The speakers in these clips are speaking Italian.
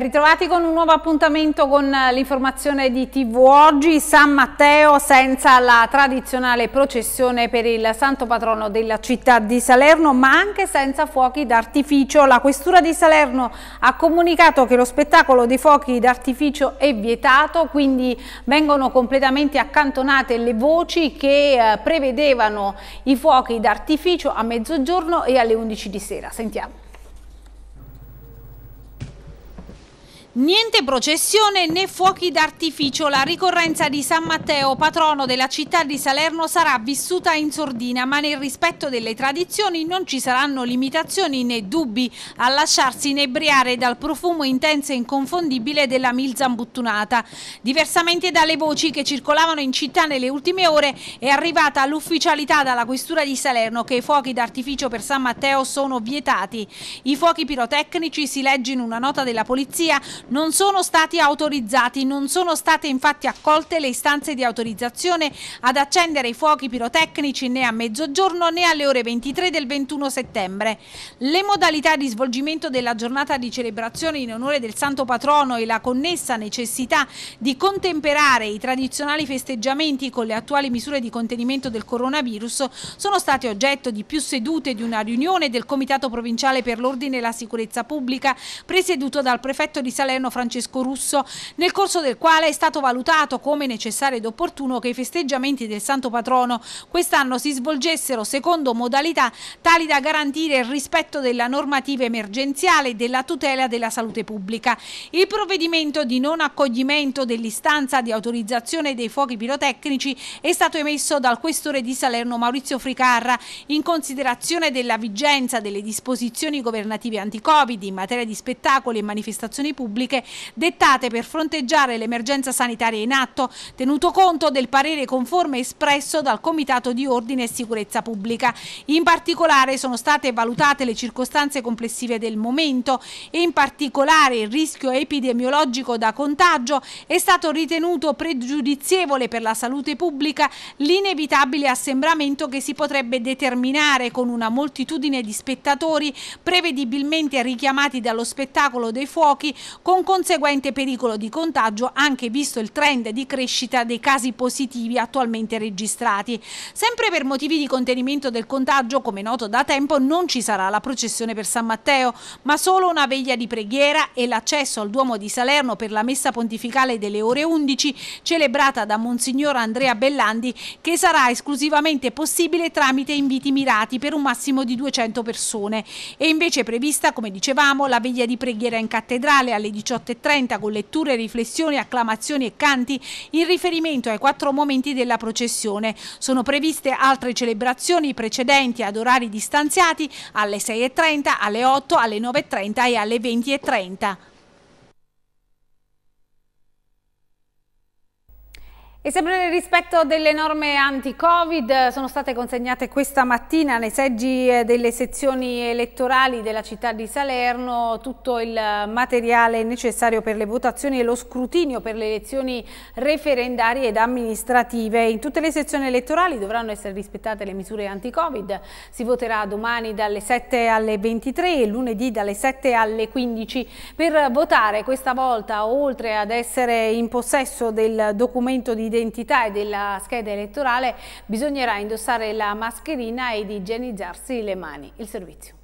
Ben ritrovati con un nuovo appuntamento con eh, l'informazione di TV Oggi. San Matteo senza la tradizionale processione per il santo patrono della città di Salerno, ma anche senza fuochi d'artificio. La questura di Salerno ha comunicato che lo spettacolo dei fuochi d'artificio è vietato, quindi vengono completamente accantonate le voci che eh, prevedevano i fuochi d'artificio a mezzogiorno e alle 11 di sera. Sentiamo. Niente processione né fuochi d'artificio, la ricorrenza di San Matteo, patrono della città di Salerno, sarà vissuta in sordina, ma nel rispetto delle tradizioni non ci saranno limitazioni né dubbi a lasciarsi inebriare dal profumo intenso e inconfondibile della milza ambuttunata. Diversamente dalle voci che circolavano in città nelle ultime ore, è arrivata l'ufficialità dalla Questura di Salerno che i fuochi d'artificio per San Matteo sono vietati. I fuochi pirotecnici, si legge in una nota della polizia, non sono stati autorizzati, non sono state infatti accolte le istanze di autorizzazione ad accendere i fuochi pirotecnici né a mezzogiorno né alle ore 23 del 21 settembre. Le modalità di svolgimento della giornata di celebrazione in onore del Santo Patrono e la connessa necessità di contemperare i tradizionali festeggiamenti con le attuali misure di contenimento del coronavirus sono state oggetto di più sedute di una riunione del Comitato Provinciale per l'Ordine e la Sicurezza Pubblica presieduto dal prefetto di Salerno Salerno Francesco Russo, nel corso del quale è stato valutato come necessario ed opportuno che i festeggiamenti del Santo Patrono quest'anno si svolgessero secondo modalità tali da garantire il rispetto della normativa emergenziale e della tutela della salute pubblica. Il provvedimento di non accoglimento dell'istanza di autorizzazione dei fuochi pirotecnici è stato emesso dal questore di Salerno Maurizio Fricarra in considerazione della vigenza delle disposizioni governative anticovid in materia di spettacoli e manifestazioni pubbliche pubbliche dettate per fronteggiare l'emergenza sanitaria in atto, tenuto conto del parere conforme espresso dal Comitato di Ordine e Sicurezza Pubblica. In particolare sono state valutate le circostanze complessive del momento e in particolare il rischio epidemiologico da contagio è stato ritenuto pregiudizievole per la salute pubblica l'inevitabile assembramento che si potrebbe determinare con una moltitudine di spettatori prevedibilmente richiamati dallo spettacolo dei fuochi con conseguente pericolo di contagio anche visto il trend di crescita dei casi positivi attualmente registrati. Sempre per motivi di contenimento del contagio, come noto da tempo, non ci sarà la processione per San Matteo, ma solo una veglia di preghiera e l'accesso al Duomo di Salerno per la messa pontificale delle ore 11, celebrata da Monsignor Andrea Bellandi, che sarà esclusivamente possibile tramite inviti mirati per un massimo di 200 persone. È invece prevista, come dicevamo, la veglia di preghiera in cattedrale alle 18.00 18.30 con letture, riflessioni, acclamazioni e canti in riferimento ai quattro momenti della processione. Sono previste altre celebrazioni precedenti ad orari distanziati alle 6.30, alle 8, alle 9.30 e alle 20.30. E sempre nel rispetto delle norme anti-Covid eh, sono state consegnate questa mattina nei seggi eh, delle sezioni elettorali della città di Salerno tutto il materiale necessario per le votazioni e lo scrutinio per le elezioni referendarie ed amministrative. In tutte le sezioni elettorali dovranno essere rispettate le misure anti-Covid. Si voterà domani dalle 7 alle 23 e lunedì dalle 7 alle 15. Per votare questa volta, oltre ad essere in possesso del documento di dell'identità e della scheda elettorale bisognerà indossare la mascherina ed igienizzarsi le mani. Il servizio.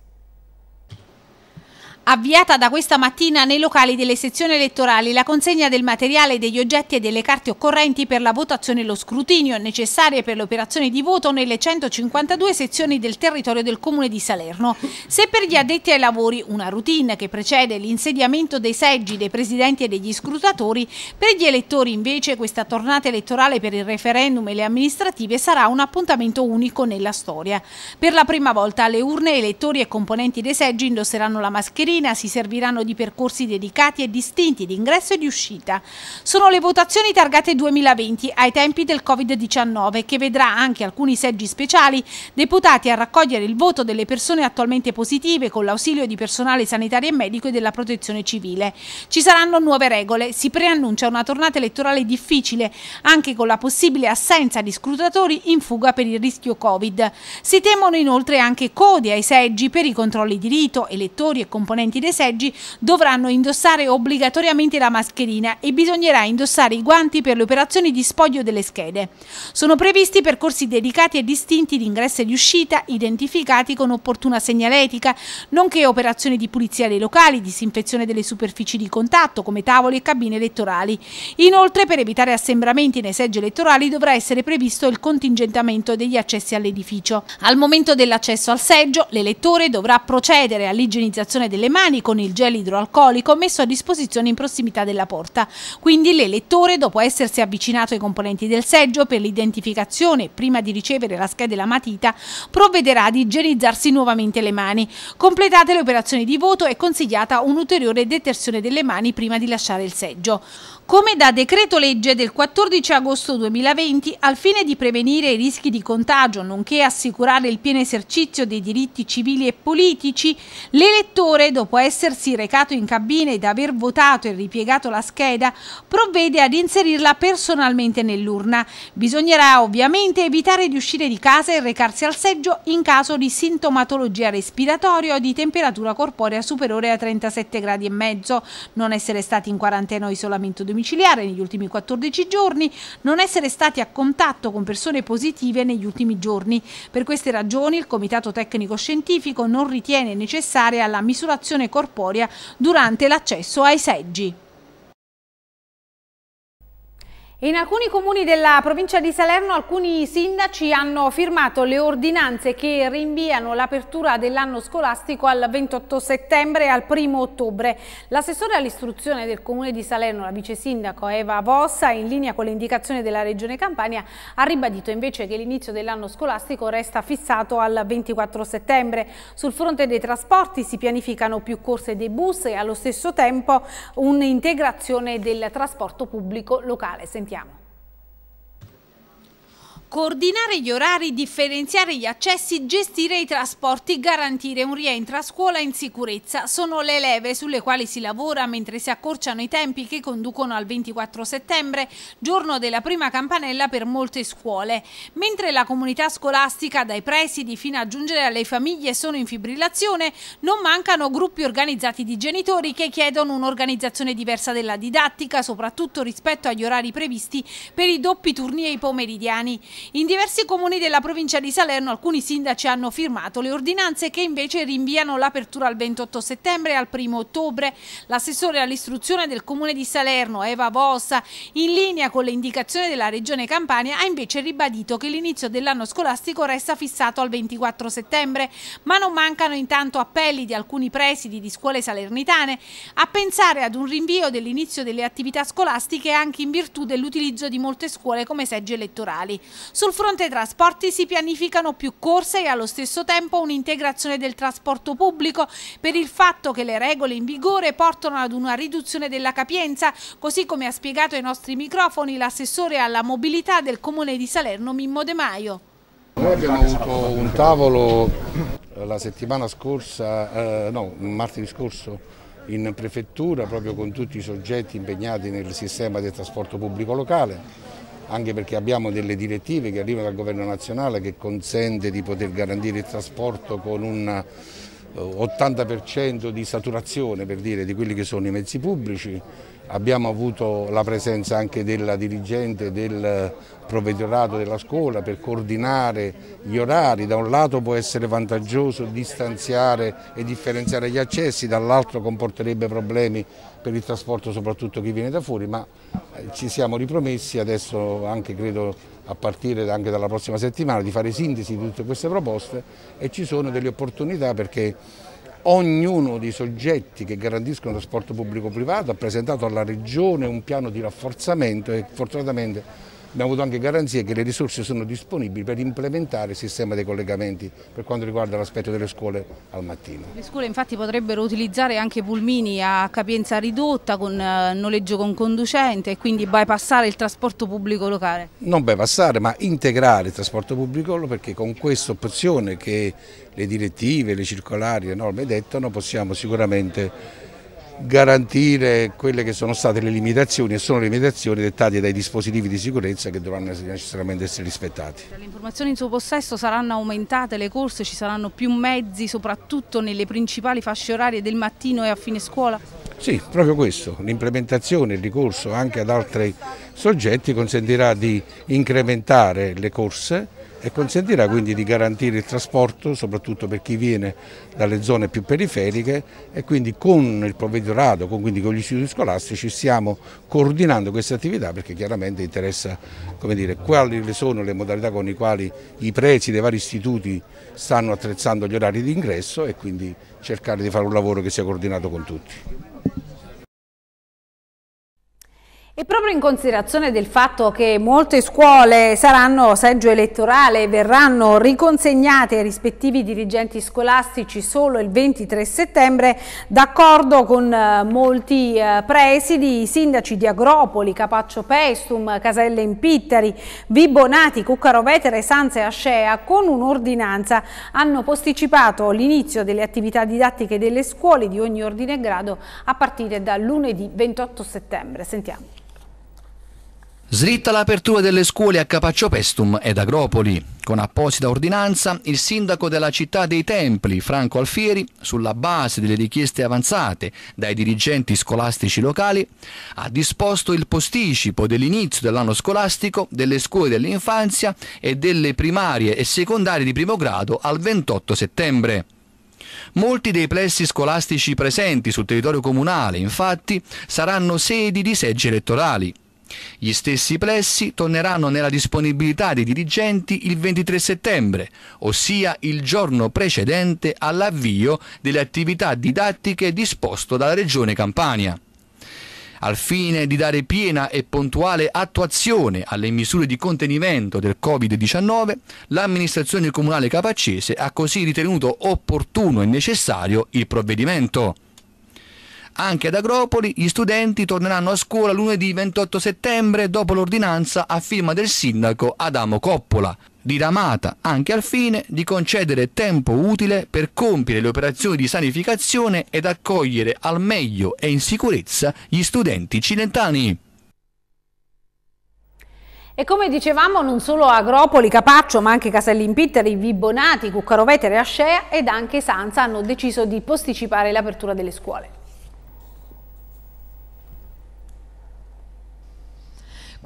Avviata da questa mattina nei locali delle sezioni elettorali la consegna del materiale, degli oggetti e delle carte occorrenti per la votazione e lo scrutinio necessarie per le operazioni di voto nelle 152 sezioni del territorio del Comune di Salerno. Se per gli addetti ai lavori una routine che precede l'insediamento dei seggi dei presidenti e degli scrutatori, per gli elettori invece questa tornata elettorale per il referendum e le amministrative sarà un appuntamento unico nella storia. Per la prima volta alle urne elettori e componenti dei seggi indosseranno la mascherina disciplina si serviranno di percorsi dedicati e distinti di ingresso e di uscita. Sono le votazioni targate 2020 ai tempi del Covid-19 che vedrà anche alcuni seggi speciali deputati a raccogliere il voto delle persone attualmente positive con l'ausilio di personale sanitario e medico e della protezione civile. Ci saranno nuove regole, si preannuncia una tornata elettorale difficile anche con la possibile assenza di scrutatori in fuga per il rischio Covid. Si temono inoltre anche code ai seggi per i controlli di rito, elettori e componenti componenti dei seggi dovranno indossare obbligatoriamente la mascherina e bisognerà indossare i guanti per le operazioni di spoglio delle schede. Sono previsti percorsi dedicati e distinti di ingresso e di uscita, identificati con opportuna segnaletica, nonché operazioni di pulizia dei locali, disinfezione delle superfici di contatto come tavoli e cabine elettorali. Inoltre, per evitare assembramenti nei seggi elettorali dovrà essere previsto il contingentamento degli accessi all'edificio. Al momento dell'accesso al seggio, l'elettore dovrà procedere all'igienizzazione delle mani mani con il gel idroalcolico messo a disposizione in prossimità della porta. Quindi l'elettore, dopo essersi avvicinato ai componenti del seggio per l'identificazione prima di ricevere la scheda e la matita, provvederà ad igienizzarsi nuovamente le mani. Completate le operazioni di voto è consigliata un'ulteriore detersione delle mani prima di lasciare il seggio come da decreto legge del 14 agosto 2020 al fine di prevenire i rischi di contagio, nonché assicurare il pieno esercizio dei diritti civili e politici, l'elettore, dopo essersi recato in cabina ed aver votato e ripiegato la scheda, provvede ad inserirla personalmente nell'urna. Bisognerà ovviamente evitare di uscire di casa e recarsi al seggio in caso di sintomatologia respiratoria o di temperatura corporea superiore a 37 gradi e mezzo, non essere stati in quarantena o isolamento domiciliare domiciliare negli ultimi 14 giorni, non essere stati a contatto con persone positive negli ultimi giorni. Per queste ragioni il Comitato Tecnico Scientifico non ritiene necessaria la misurazione corporea durante l'accesso ai seggi. In alcuni comuni della provincia di Salerno alcuni sindaci hanno firmato le ordinanze che rinviano l'apertura dell'anno scolastico al 28 settembre e al 1 ottobre. L'assessore all'istruzione del comune di Salerno, la vice sindaco Eva Vossa, in linea con le indicazioni della regione Campania, ha ribadito invece che l'inizio dell'anno scolastico resta fissato al 24 settembre. Sul fronte dei trasporti si pianificano più corse dei bus e allo stesso tempo un'integrazione del trasporto pubblico locale sentiamo. Coordinare gli orari, differenziare gli accessi, gestire i trasporti, garantire un rientro a scuola in sicurezza sono le leve sulle quali si lavora mentre si accorciano i tempi che conducono al 24 settembre, giorno della prima campanella per molte scuole. Mentre la comunità scolastica, dai presidi fino a giungere alle famiglie, sono in fibrillazione, non mancano gruppi organizzati di genitori che chiedono un'organizzazione diversa della didattica, soprattutto rispetto agli orari previsti per i doppi turni e i pomeridiani. In diversi comuni della provincia di Salerno alcuni sindaci hanno firmato le ordinanze che invece rinviano l'apertura al 28 settembre e al 1 ottobre. L'assessore all'istruzione del comune di Salerno, Eva Vossa, in linea con le indicazioni della regione Campania, ha invece ribadito che l'inizio dell'anno scolastico resta fissato al 24 settembre, ma non mancano intanto appelli di alcuni presidi di scuole salernitane a pensare ad un rinvio dell'inizio delle attività scolastiche anche in virtù dell'utilizzo di molte scuole come seggi elettorali. Sul fronte trasporti si pianificano più corse e allo stesso tempo un'integrazione del trasporto pubblico per il fatto che le regole in vigore portano ad una riduzione della capienza, così come ha spiegato ai nostri microfoni l'assessore alla mobilità del Comune di Salerno Mimmo De Maio. Noi abbiamo avuto un tavolo eh, la settimana scorsa, eh, no, martedì scorso, in prefettura proprio con tutti i soggetti impegnati nel sistema del trasporto pubblico locale anche perché abbiamo delle direttive che arrivano dal governo nazionale che consente di poter garantire il trasporto con un 80% eh, di saturazione per dire, di quelli che sono i mezzi pubblici Abbiamo avuto la presenza anche della dirigente del provveditorato della scuola per coordinare gli orari. Da un lato può essere vantaggioso distanziare e differenziare gli accessi, dall'altro comporterebbe problemi per il trasporto soprattutto chi viene da fuori, ma eh, ci siamo ripromessi adesso anche credo a partire anche dalla prossima settimana di fare sintesi di tutte queste proposte e ci sono delle opportunità perché ognuno dei soggetti che garantiscono il trasporto pubblico privato ha presentato alla Regione un piano di rafforzamento e fortunatamente abbiamo avuto anche garanzie che le risorse sono disponibili per implementare il sistema dei collegamenti per quanto riguarda l'aspetto delle scuole al mattino. Le scuole infatti potrebbero utilizzare anche pulmini a capienza ridotta con eh, noleggio con conducente e quindi bypassare il trasporto pubblico locale? Non bypassare ma integrare il trasporto pubblico locale perché con questa opzione che le direttive, le circolari, le norme dettano possiamo sicuramente garantire quelle che sono state le limitazioni e sono limitazioni dettate dai dispositivi di sicurezza che dovranno necessariamente essere rispettati. Le informazioni in suo possesso saranno aumentate le corse, ci saranno più mezzi soprattutto nelle principali fasce orarie del mattino e a fine scuola? Sì, proprio questo, l'implementazione e il ricorso anche ad altri soggetti consentirà di incrementare le corse e consentirà quindi di garantire il trasporto soprattutto per chi viene dalle zone più periferiche e quindi con il provveditorato, con, con gli istituti scolastici stiamo coordinando queste attività perché chiaramente interessa come dire, quali sono le modalità con le quali i prezzi dei vari istituti stanno attrezzando gli orari di ingresso e quindi cercare di fare un lavoro che sia coordinato con tutti. E proprio in considerazione del fatto che molte scuole saranno seggio elettorale e verranno riconsegnate ai rispettivi dirigenti scolastici solo il 23 settembre, d'accordo con eh, molti eh, presidi, i sindaci di Agropoli, Capaccio Pestum, Caselle Impitteri, Vibonati, Vetere, Sanza e Ascea, con un'ordinanza hanno posticipato l'inizio delle attività didattiche delle scuole di ogni ordine e grado a partire da lunedì 28 settembre. Sentiamo. Slitta l'apertura delle scuole a Capaccio Pestum ed Agropoli. Con apposita ordinanza, il sindaco della città dei Templi, Franco Alfieri, sulla base delle richieste avanzate dai dirigenti scolastici locali, ha disposto il posticipo dell'inizio dell'anno scolastico delle scuole dell'infanzia e delle primarie e secondarie di primo grado al 28 settembre. Molti dei plessi scolastici presenti sul territorio comunale, infatti, saranno sedi di seggi elettorali. Gli stessi plessi torneranno nella disponibilità dei dirigenti il 23 settembre, ossia il giorno precedente all'avvio delle attività didattiche disposto dalla Regione Campania. Al fine di dare piena e puntuale attuazione alle misure di contenimento del Covid-19, l'amministrazione comunale capaccese ha così ritenuto opportuno e necessario il provvedimento. Anche ad Agropoli gli studenti torneranno a scuola lunedì 28 settembre dopo l'ordinanza a firma del sindaco Adamo Coppola diramata anche al fine di concedere tempo utile per compiere le operazioni di sanificazione ed accogliere al meglio e in sicurezza gli studenti cilentani. E come dicevamo, non solo Agropoli, Capaccio, ma anche Casallimpitteri, Vibonati, Cuccarovetere, Ascea ed anche Sanza hanno deciso di posticipare l'apertura delle scuole.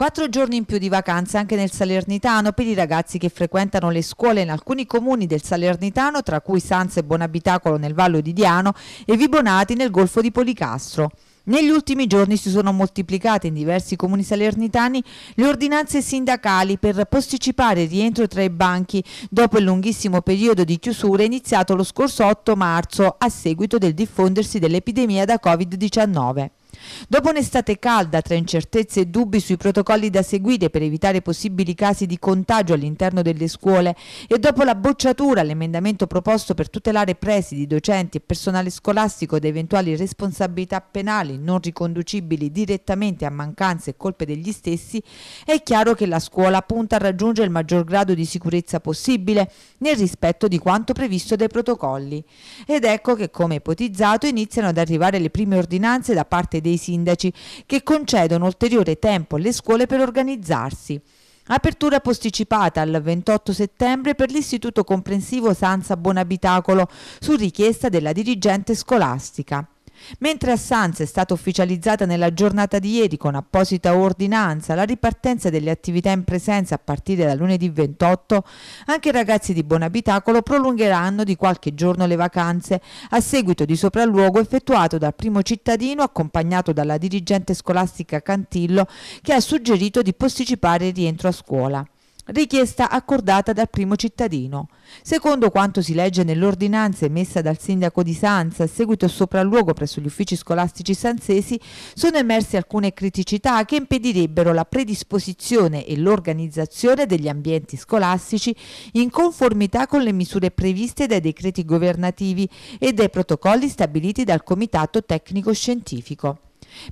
Quattro giorni in più di vacanze anche nel Salernitano per i ragazzi che frequentano le scuole in alcuni comuni del Salernitano, tra cui Sanza e Bonabitacolo nel Vallo di Diano e Vibonati nel Golfo di Policastro. Negli ultimi giorni si sono moltiplicate in diversi comuni salernitani le ordinanze sindacali per posticipare il rientro tra i banchi dopo il lunghissimo periodo di chiusura iniziato lo scorso 8 marzo a seguito del diffondersi dell'epidemia da Covid-19. Dopo un'estate calda, tra incertezze e dubbi sui protocolli da seguire per evitare possibili casi di contagio all'interno delle scuole e dopo la bocciatura all'emendamento proposto per tutelare presidi, docenti e personale scolastico da eventuali responsabilità penali non riconducibili direttamente a mancanze e colpe degli stessi, è chiaro che la scuola punta a raggiungere il maggior grado di sicurezza possibile nel rispetto di quanto previsto dai protocolli. Ed ecco che, come ipotizzato, iniziano ad arrivare le prime ordinanze da parte dei dei sindaci che concedono ulteriore tempo alle scuole per organizzarsi. Apertura posticipata al 28 settembre per l'Istituto Comprensivo Sanza Buonabitacolo su richiesta della dirigente scolastica. Mentre a Sanz è stata ufficializzata nella giornata di ieri con apposita ordinanza la ripartenza delle attività in presenza a partire da lunedì 28, anche i ragazzi di Buonabitacolo prolungheranno di qualche giorno le vacanze a seguito di sopralluogo effettuato dal primo cittadino accompagnato dalla dirigente scolastica Cantillo che ha suggerito di posticipare il rientro a scuola richiesta accordata dal primo cittadino. Secondo quanto si legge nell'ordinanza emessa dal sindaco di Sanza a seguito sopralluogo presso gli uffici scolastici sanzesi, sono emerse alcune criticità che impedirebbero la predisposizione e l'organizzazione degli ambienti scolastici in conformità con le misure previste dai decreti governativi e dai protocolli stabiliti dal Comitato Tecnico Scientifico.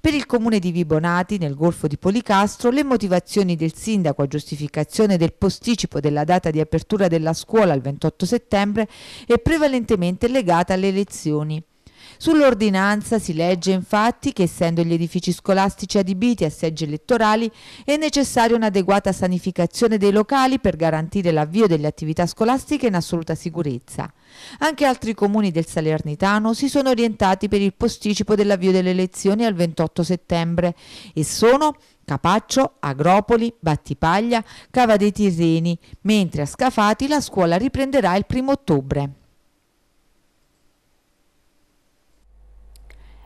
Per il comune di Vibonati, nel golfo di Policastro, le motivazioni del sindaco a giustificazione del posticipo della data di apertura della scuola il 28 settembre è prevalentemente legata alle elezioni. Sull'ordinanza si legge infatti che essendo gli edifici scolastici adibiti a seggi elettorali è necessaria un'adeguata sanificazione dei locali per garantire l'avvio delle attività scolastiche in assoluta sicurezza. Anche altri comuni del Salernitano si sono orientati per il posticipo dell'avvio delle elezioni al 28 settembre e sono Capaccio, Agropoli, Battipaglia, Cava dei Tirreni, mentre a Scafati la scuola riprenderà il 1 ottobre.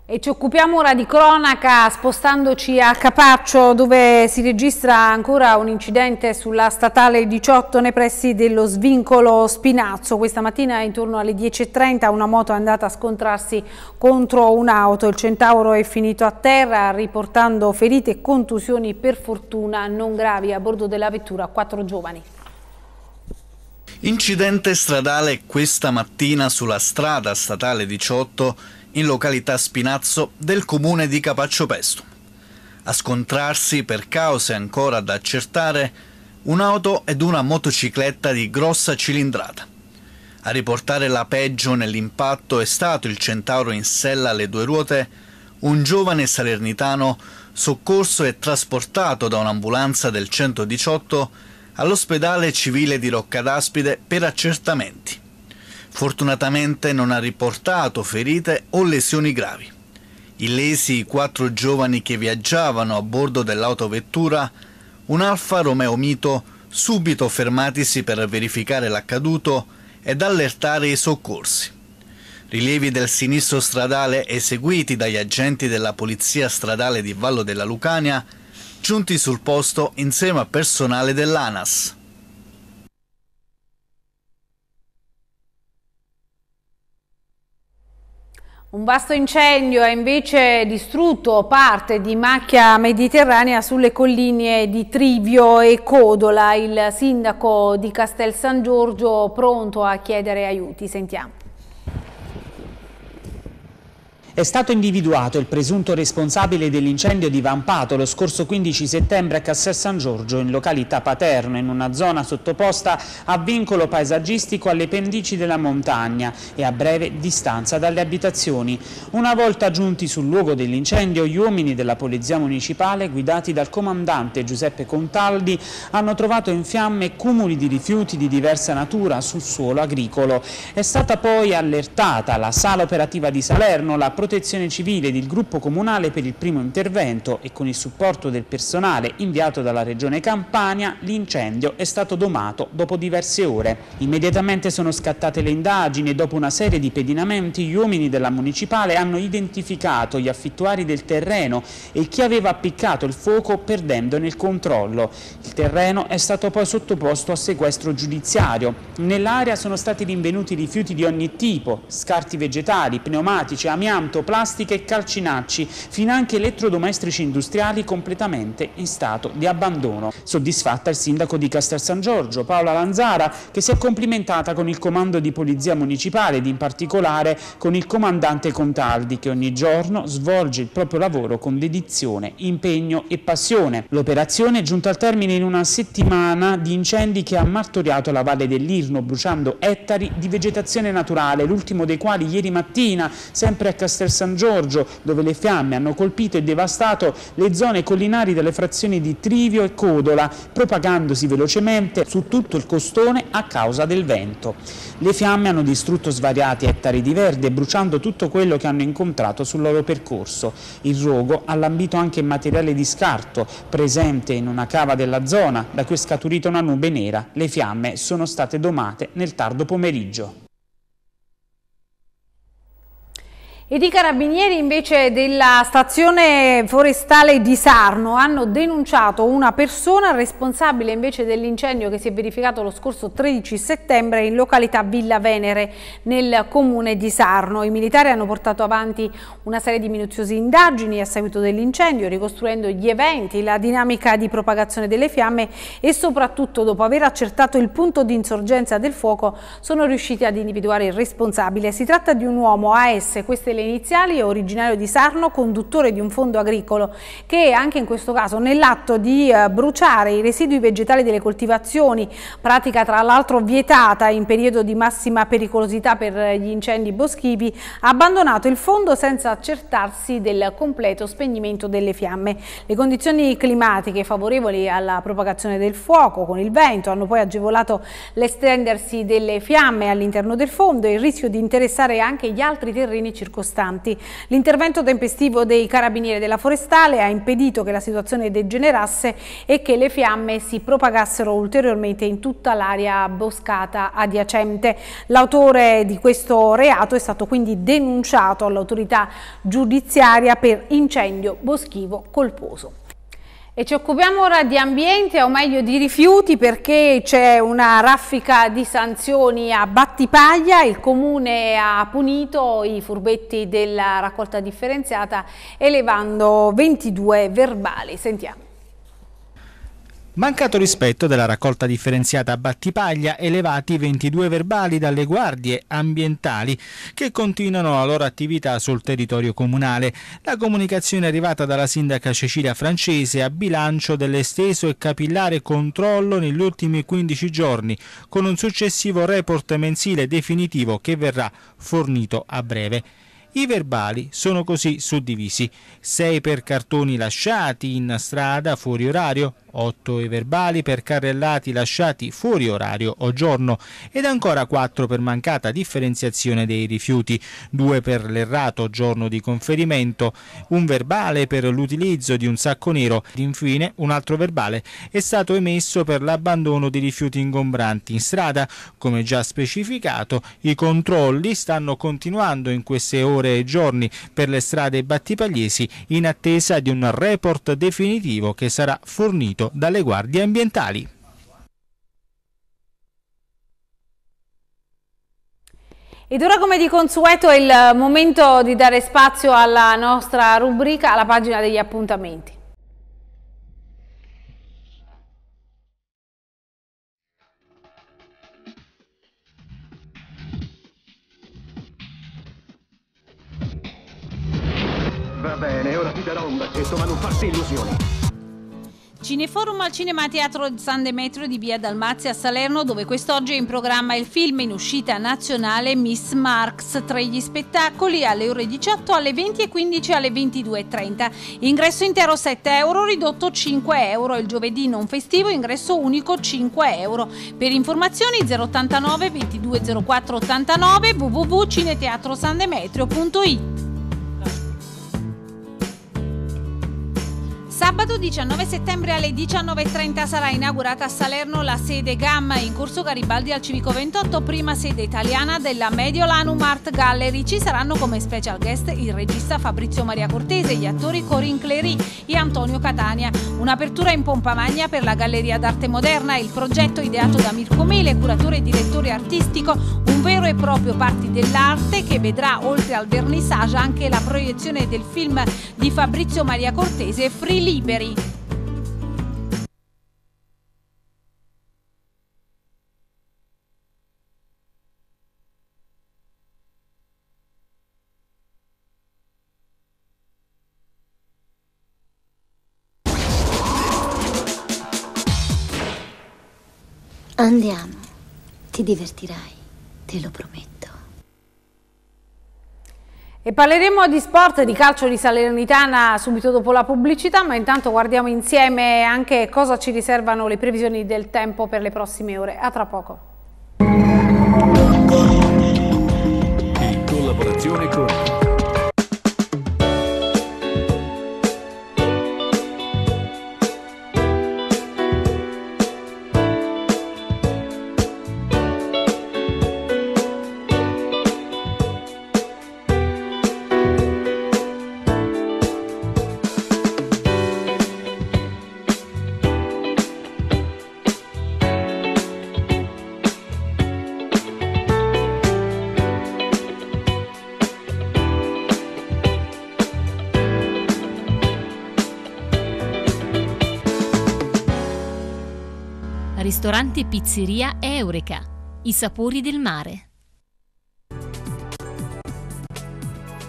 E ci occupiamo ora di cronaca spostandoci a Capaccio dove si registra ancora un incidente sulla statale 18 nei pressi dello svincolo Spinazzo. Questa mattina intorno alle 10.30 una moto è andata a scontrarsi contro un'auto. Il centauro è finito a terra riportando ferite e contusioni per fortuna non gravi. A bordo della vettura quattro giovani. Incidente stradale questa mattina sulla strada statale 18 in località Spinazzo del comune di Capaccio Pesto. A scontrarsi per cause ancora da accertare un'auto ed una motocicletta di grossa cilindrata. A riportare la peggio nell'impatto è stato il centauro in sella alle due ruote, un giovane salernitano soccorso e trasportato da un'ambulanza del 118 all'ospedale civile di Roccadaspide per accertamenti. Fortunatamente non ha riportato ferite o lesioni gravi. Illesi i quattro giovani che viaggiavano a bordo dell'autovettura, un Alfa Romeo Mito subito fermatisi per verificare l'accaduto ed allertare i soccorsi. Rilievi del sinistro stradale eseguiti dagli agenti della Polizia Stradale di Vallo della Lucania, giunti sul posto insieme a personale dell'ANAS. Un vasto incendio ha invece distrutto parte di macchia mediterranea sulle colline di Trivio e Codola. Il sindaco di Castel San Giorgio pronto a chiedere aiuti. Sentiamo. È stato individuato il presunto responsabile dell'incendio di Vampato lo scorso 15 settembre a Castel San Giorgio, in località Paterno, in una zona sottoposta a vincolo paesaggistico alle pendici della montagna e a breve distanza dalle abitazioni. Una volta giunti sul luogo dell'incendio, gli uomini della Polizia Municipale, guidati dal comandante Giuseppe Contaldi, hanno trovato in fiamme cumuli di rifiuti di diversa natura sul suolo agricolo. È stata poi allertata la sala operativa di Salerno, la Protezione Civile ed il gruppo comunale per il primo intervento e con il supporto del personale inviato dalla regione Campania l'incendio è stato domato dopo diverse ore. Immediatamente sono scattate le indagini e dopo una serie di pedinamenti gli uomini della municipale hanno identificato gli affittuari del terreno e chi aveva appiccato il fuoco perdendone il controllo. Il terreno è stato poi sottoposto a sequestro giudiziario. Nell'area sono stati rinvenuti rifiuti di ogni tipo, scarti vegetali, pneumatici, amianti impianto, plastica e calcinacci, finanche elettrodomestici industriali completamente in stato di abbandono. Soddisfatta il sindaco di Castel San Giorgio, Paola Lanzara, che si è complimentata con il comando di polizia municipale ed in particolare con il comandante Contaldi, che ogni giorno svolge il proprio lavoro con dedizione, impegno e passione. L'operazione è giunta al termine in una settimana di incendi che ha martoriato la Valle dell'Irno, bruciando ettari di vegetazione naturale, l'ultimo dei quali ieri mattina, sempre a Castel Castel San Giorgio, dove le fiamme hanno colpito e devastato le zone collinari delle frazioni di Trivio e Codola, propagandosi velocemente su tutto il costone a causa del vento. Le fiamme hanno distrutto svariati ettari di verde, bruciando tutto quello che hanno incontrato sul loro percorso. Il rogo ha lambito anche materiale di scarto, presente in una cava della zona, da cui è scaturita una nube nera. Le fiamme sono state domate nel tardo pomeriggio. Ed i carabinieri invece della stazione forestale di Sarno hanno denunciato una persona responsabile invece dell'incendio che si è verificato lo scorso 13 settembre in località Villa Venere nel comune di Sarno. I militari hanno portato avanti una serie di minuziose indagini a seguito dell'incendio ricostruendo gli eventi, la dinamica di propagazione delle fiamme e soprattutto dopo aver accertato il punto di insorgenza del fuoco sono riusciti ad individuare il responsabile. Si tratta di un uomo AS, queste le iniziali, è originario di Sarno, conduttore di un fondo agricolo che anche in questo caso nell'atto di eh, bruciare i residui vegetali delle coltivazioni, pratica tra l'altro vietata in periodo di massima pericolosità per gli incendi boschivi, ha abbandonato il fondo senza accertarsi del completo spegnimento delle fiamme. Le condizioni climatiche favorevoli alla propagazione del fuoco con il vento hanno poi agevolato l'estendersi delle fiamme all'interno del fondo e il rischio di interessare anche gli altri terreni circostanti circostanti. L'intervento tempestivo dei carabinieri della forestale ha impedito che la situazione degenerasse e che le fiamme si propagassero ulteriormente in tutta l'area boscata adiacente. L'autore di questo reato è stato quindi denunciato all'autorità giudiziaria per incendio boschivo colposo. E ci occupiamo ora di ambiente, o meglio di rifiuti, perché c'è una raffica di sanzioni a Battipaglia. Il comune ha punito i furbetti della raccolta differenziata elevando 22 verbali. Sentiamo. Mancato rispetto della raccolta differenziata a Battipaglia, elevati 22 verbali dalle guardie ambientali che continuano la loro attività sul territorio comunale. La comunicazione è arrivata dalla sindaca Cecilia Francese a bilancio dell'esteso e capillare controllo negli ultimi 15 giorni, con un successivo report mensile definitivo che verrà fornito a breve. I verbali sono così suddivisi, 6 per cartoni lasciati in strada fuori orario, 8 i verbali per carrellati lasciati fuori orario o giorno ed ancora 4 per mancata differenziazione dei rifiuti, 2 per l'errato giorno di conferimento, un verbale per l'utilizzo di un sacco nero ed infine un altro verbale è stato emesso per l'abbandono di rifiuti ingombranti in strada. Come già specificato, i controlli stanno continuando in queste ore e giorni per le strade battipagliesi in attesa di un report definitivo che sarà fornito gestito dalle guardie ambientali. Ed ora come di consueto è il momento di dare spazio alla nostra rubrica, alla pagina degli appuntamenti. Va bene, ora ti darò un bacchetto, ma non farti illusioni. Cineforum al Cinema Teatro San Demetrio di Via Dalmazia a Salerno, dove quest'oggi è in programma il film in uscita nazionale Miss Marx. Tra gli spettacoli alle ore 18, alle 20 e 15 alle 22.30. Ingresso intero 7 euro, ridotto 5 euro. Il giovedì non festivo, ingresso unico 5 euro. Per informazioni 089 2204 89 www.cineteatrosandemetrio.it Sabato 19 settembre alle 19.30 sarà inaugurata a Salerno la sede GAM in corso Garibaldi al Civico 28, prima sede italiana della Mediolanum Art Gallery. Ci saranno come special guest il regista Fabrizio Maria Cortese, gli attori Corinne Clery e Antonio Catania. Un'apertura in pompa magna per la Galleria d'arte moderna, il progetto ideato da Mirko Mele, curatore e direttore artistico, vero e proprio party dell'arte che vedrà oltre al vernissage anche la proiezione del film di Fabrizio Maria Cortese Free Liberi. Andiamo, ti divertirai te lo prometto. E parleremo di sport, di calcio di Salernitana subito dopo la pubblicità, ma intanto guardiamo insieme anche cosa ci riservano le previsioni del tempo per le prossime ore. A tra poco. In collaborazione con ristorante pizzeria Eureka, i sapori del mare.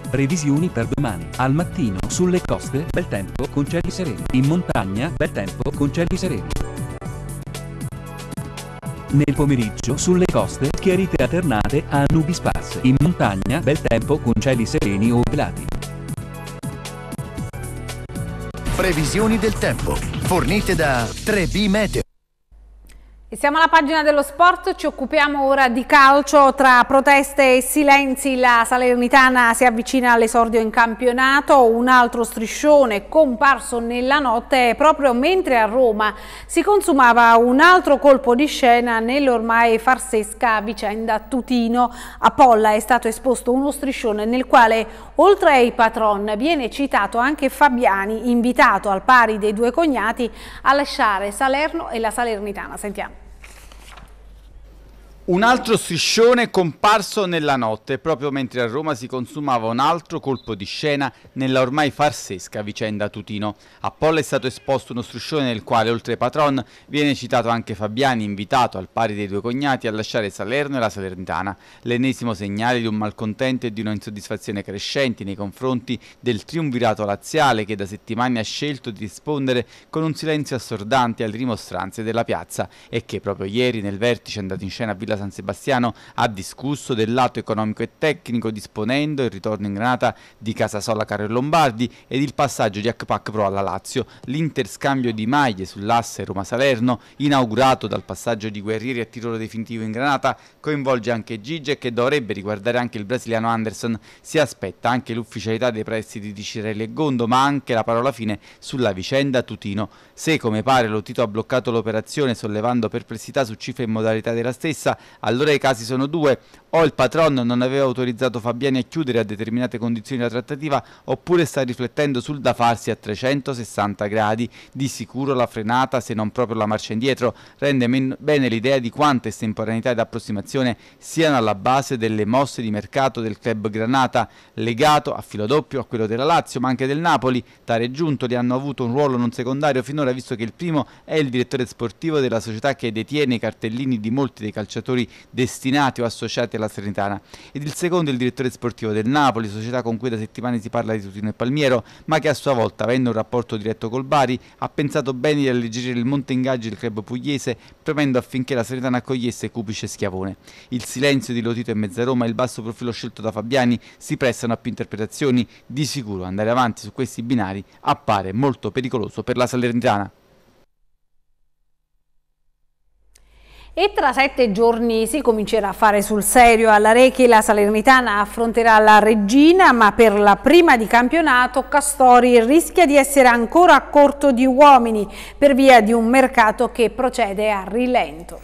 Previsioni per domani. Al mattino, sulle coste, bel tempo con cieli sereni. In montagna, bel tempo con cieli sereni. Nel pomeriggio, sulle coste, chiarite alternate a nubi sparse. In montagna, bel tempo con cieli sereni o velati. Previsioni del tempo, fornite da 3B Meteo. E siamo alla pagina dello sport, ci occupiamo ora di calcio, tra proteste e silenzi la Salernitana si avvicina all'esordio in campionato, un altro striscione comparso nella notte proprio mentre a Roma si consumava un altro colpo di scena nell'ormai farsesca vicenda Tutino. A Polla è stato esposto uno striscione nel quale oltre ai patron viene citato anche Fabiani, invitato al pari dei due cognati a lasciare Salerno e la Salernitana. Sentiamo. Un altro striscione comparso nella notte, proprio mentre a Roma si consumava un altro colpo di scena nella ormai farsesca vicenda Tutino. A Polla è stato esposto uno striscione nel quale, oltre Patron, viene citato anche Fabiani, invitato al pari dei due cognati a lasciare Salerno e la Salernitana, l'ennesimo segnale di un malcontento e di una insoddisfazione crescenti nei confronti del triumvirato laziale che da settimane ha scelto di rispondere con un silenzio assordante alle rimostranze della piazza e che proprio ieri nel vertice è andato in scena a Villa da San Sebastiano ha discusso del lato economico e tecnico disponendo il ritorno in Granata di Casasola Carlo Lombardi ed il passaggio di Akpak Pro alla Lazio, l'interscambio di maglie sull'asse Roma-Salerno inaugurato dal passaggio di Guerrieri a titolo definitivo in Granata coinvolge anche Gige che dovrebbe riguardare anche il brasiliano Anderson, si aspetta anche l'ufficialità dei prestiti di Cirelli e Gondo ma anche la parola fine sulla vicenda Tutino. Se come pare lo Tito ha bloccato l'operazione sollevando perplessità su cifre e modalità della stessa, allora i casi sono due o il patron non aveva autorizzato Fabiani a chiudere a determinate condizioni la trattativa oppure sta riflettendo sul da farsi a 360 gradi. Di sicuro la frenata, se non proprio la marcia indietro, rende bene l'idea di quante estemporaneità ed approssimazione siano alla base delle mosse di mercato del club Granata, legato a filo doppio a quello della Lazio ma anche del Napoli. Tare e Giuntoli hanno avuto un ruolo non secondario finora visto che il primo è il direttore sportivo della società che detiene i cartellini di molti dei calciatori destinati o associati alla della Serenitana, ed il secondo è il direttore sportivo del Napoli, società con cui da settimane si parla di Tutino e Palmiero, ma che a sua volta, avendo un rapporto diretto col Bari, ha pensato bene di alleggerire il monte ingaggi del club pugliese, premendo affinché la Serenitana accogliesse Cupice e Schiavone. Il silenzio di Lotito e Mezzaroma e il basso profilo scelto da Fabiani si prestano a più interpretazioni, di sicuro andare avanti su questi binari appare molto pericoloso per la Salernitana. E tra sette giorni si comincerà a fare sul serio alla Rechi, la Salernitana affronterà la Regina, ma per la prima di campionato Castori rischia di essere ancora a corto di uomini per via di un mercato che procede a rilento.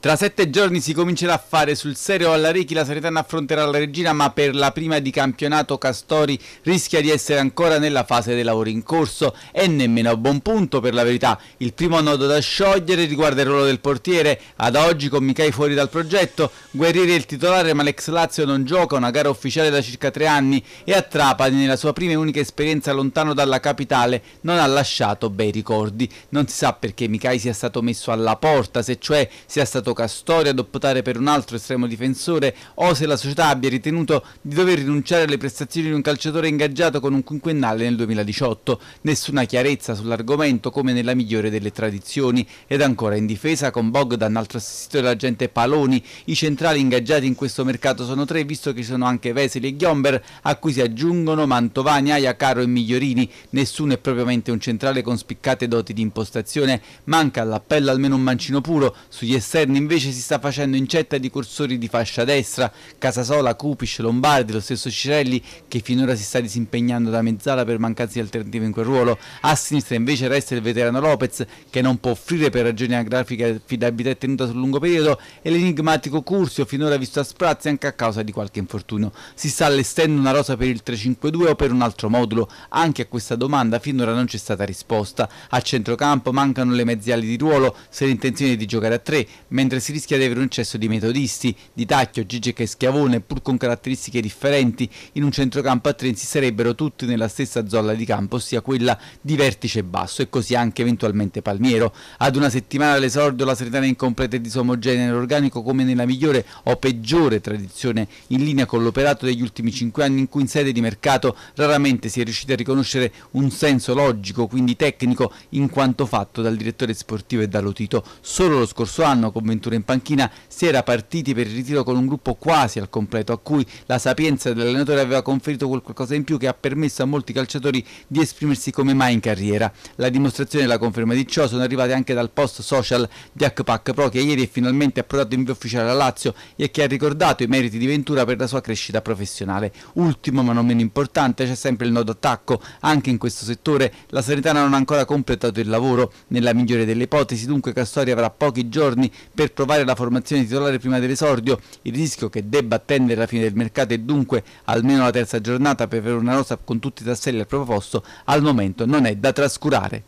Tra sette giorni si comincerà a fare sul serio alla la Saretana affronterà la Regina ma per la prima di campionato Castori rischia di essere ancora nella fase dei lavori in corso e nemmeno a buon punto per la verità. Il primo nodo da sciogliere riguarda il ruolo del portiere, ad oggi con Micai fuori dal progetto, Guerrieri è il titolare ma l'ex Lazio non gioca una gara ufficiale da circa tre anni e a Trapani nella sua prima e unica esperienza lontano dalla capitale non ha lasciato bei ricordi. Non si sa perché Micai sia stato messo alla porta, se cioè sia stato portato Castoria ad optare per un altro estremo difensore o se la società abbia ritenuto di dover rinunciare alle prestazioni di un calciatore ingaggiato con un quinquennale nel 2018. Nessuna chiarezza sull'argomento come nella migliore delle tradizioni ed ancora in difesa con Bogdan, altro assistito dell'agente Paloni. I centrali ingaggiati in questo mercato sono tre visto che ci sono anche Veseli e Ghiomber a cui si aggiungono Mantovani, Aiacaro e Migliorini. Nessuno è propriamente un centrale con spiccate doti di impostazione. Manca all'appello almeno un mancino puro sugli esterni invece si sta facendo incetta di cursori di fascia destra, Casasola, Cupis, Lombardi, lo stesso Cicerelli che finora si sta disimpegnando da mezzala per mancanza di alternative in quel ruolo, a sinistra invece resta il veterano Lopez che non può offrire per ragioni grafica affidabilità e tenuta sul lungo periodo e l'enigmatico Cursio finora visto a sprazzi anche a causa di qualche infortunio. Si sta allestendo una rosa per il 352 o per un altro modulo? Anche a questa domanda finora non c'è stata risposta. A centrocampo mancano le mezziali di ruolo se l'intenzione è di giocare a 3, mentre mentre si rischia di avere un eccesso di metodisti, di Tacchio, Gigec e Schiavone, pur con caratteristiche differenti, in un centrocampo a Trenzi sarebbero tutti nella stessa zolla di campo, ossia quella di vertice basso e così anche eventualmente Palmiero. Ad una settimana all'esordio la Serenitana è incompleta e disomogenea nell'organico come nella migliore o peggiore tradizione in linea con l'operato degli ultimi cinque anni in cui in sede di mercato raramente si è riusciti a riconoscere un senso logico, quindi tecnico, in quanto fatto dal direttore sportivo e da Lotito. Solo lo scorso anno, con Ventura in panchina si era partiti per il ritiro con un gruppo quasi al completo a cui la sapienza dell'allenatore aveva conferito qualcosa in più che ha permesso a molti calciatori di esprimersi come mai in carriera. La dimostrazione e la conferma di ciò sono arrivate anche dal post social di Akpak Pro che ieri è finalmente approdato in via ufficiale a Lazio e che ha ricordato i meriti di Ventura per la sua crescita professionale. Ultimo ma non meno importante c'è sempre il nodo attacco, anche in questo settore la Sanitana non ha ancora completato il lavoro, nella migliore delle ipotesi dunque Castori avrà pochi giorni per poter provare la formazione titolare prima dell'esordio, il rischio che debba attendere la fine del mercato e dunque almeno la terza giornata per avere una rosa con tutti i tasselli al proprio posto, al momento non è da trascurare.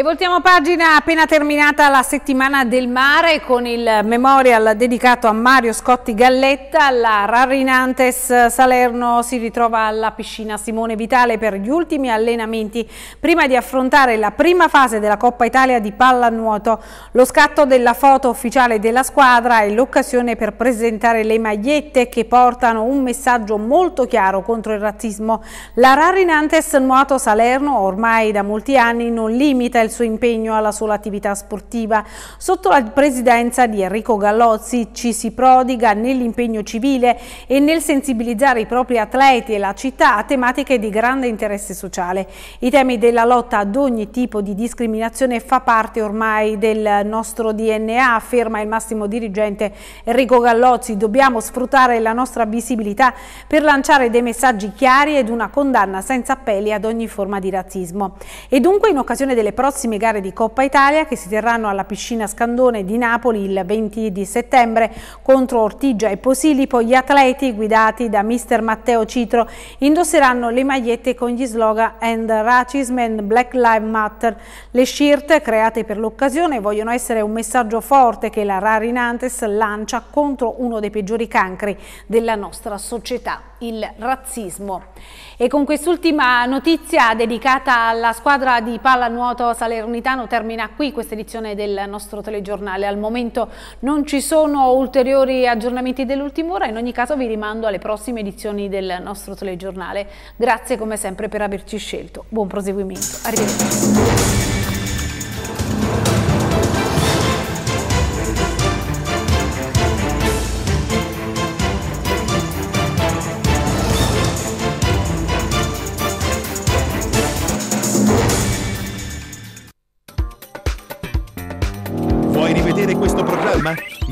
E voltiamo pagina appena terminata la settimana del mare con il memorial dedicato a Mario Scotti Galletta. La Rarrinantes Salerno si ritrova alla piscina Simone Vitale per gli ultimi allenamenti prima di affrontare la prima fase della Coppa Italia di pallanuoto. Lo scatto della foto ufficiale della squadra è l'occasione per presentare le magliette che portano un messaggio molto chiaro contro il razzismo. La Rarrinantes Nuoto Salerno ormai da molti anni non limita il il suo impegno alla sola attività sportiva. Sotto la presidenza di Enrico Gallozzi ci si prodiga nell'impegno civile e nel sensibilizzare i propri atleti e la città a tematiche di grande interesse sociale. I temi della lotta ad ogni tipo di discriminazione fa parte ormai del nostro DNA, afferma il massimo dirigente Enrico Gallozzi. Dobbiamo sfruttare la nostra visibilità per lanciare dei messaggi chiari ed una condanna senza appelli ad ogni forma di razzismo. E dunque in occasione delle prossime prossime gare di Coppa Italia che si terranno alla piscina Scandone di Napoli il 20 di settembre contro Ortigia e Posilipo gli atleti guidati da mister Matteo Citro indosseranno le magliette con gli slogan And Racism and Black Lives Matter. Le shirt create per l'occasione vogliono essere un messaggio forte che la Rari Nantes lancia contro uno dei peggiori cancri della nostra società, il razzismo. E con quest'ultima notizia dedicata alla squadra di pallanuoto Salernitano termina qui questa edizione del nostro telegiornale. Al momento non ci sono ulteriori aggiornamenti dell'ultima ora, in ogni caso vi rimando alle prossime edizioni del nostro telegiornale. Grazie come sempre per averci scelto. Buon proseguimento. Arrivederci.